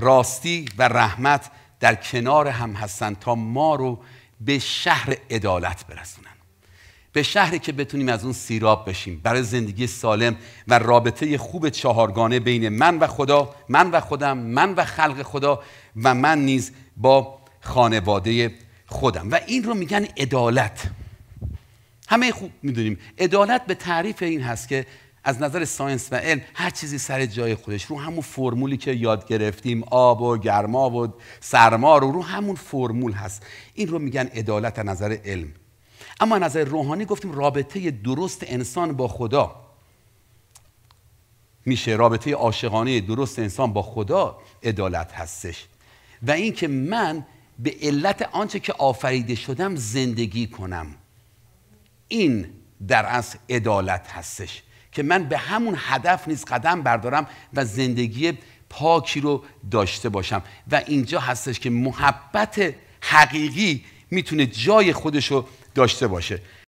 راستی و رحمت در کنار هم هستند تا ما رو به شهر عدالت برسونن به شهری که بتونیم از اون سیراب بشیم برای زندگی سالم و رابطه خوب چهارگانه بین من و خدا من و خودم من و خلق خدا و من نیز با خانواده خودم و این رو میگن عدالت همه خوب میدونیم عدالت به تعریف این هست که از نظر ساینس و علم هر چیزی سر جای خودش رو همون فرمولی که یاد گرفتیم آب و گرما و سرما رو رو همون فرمول هست این رو میگن عدالت از نظر علم اما نظر روحانی گفتیم رابطه درست انسان با خدا میشه رابطه عاشقانه درست انسان با خدا عدالت هستش و اینکه من به علت آنچه که آفریده شدم زندگی کنم این در اصل عدالت هستش که من به همون هدف نیز قدم بردارم و زندگی پاکی رو داشته باشم و اینجا هستش که محبت حقیقی میتونه جای خودش رو داشته باشه